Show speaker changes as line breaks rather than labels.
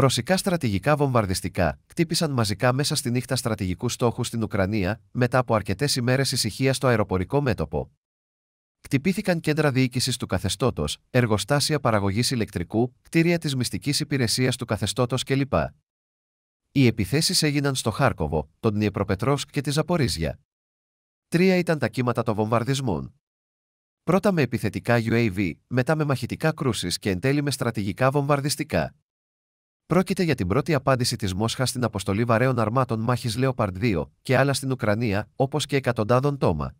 Ρωσικά στρατηγικά βομβαρδιστικά χτύπησαν μαζικά μέσα στη νύχτα στρατηγικούς στόχους στην Ουκρανία μετά από αρκετές ημέρες ησυχίας στο αεροπορικό μέτωπο. Χτυπήθηκαν κέντρα διοίκησης του καθεστώτος, εργοστάσια παραγωγής ηλεκτρικού, κτίρια της μυστικής υπηρεσίας του καθεστώτος κλπ. Οι επιθέσεις έγιναν στο Χάρκοβο, τον Νιεπροπετρόσκ και τη Ζαπορίζια. Τρία ήταν τα κύματα των βομβαρδισμών. Πρώτα με επιθετικά UAV, μετά με μαχητικά κρούσει και εν τέλει με στρατηγικά βομβαρδιστικά. Πρόκειται για την πρώτη απάντηση της Μόσχας στην αποστολή βαρέων αρμάτων μάχης Λέοπαρντ 2 και άλλα στην Ουκρανία, όπως και εκατοντάδων τόμα,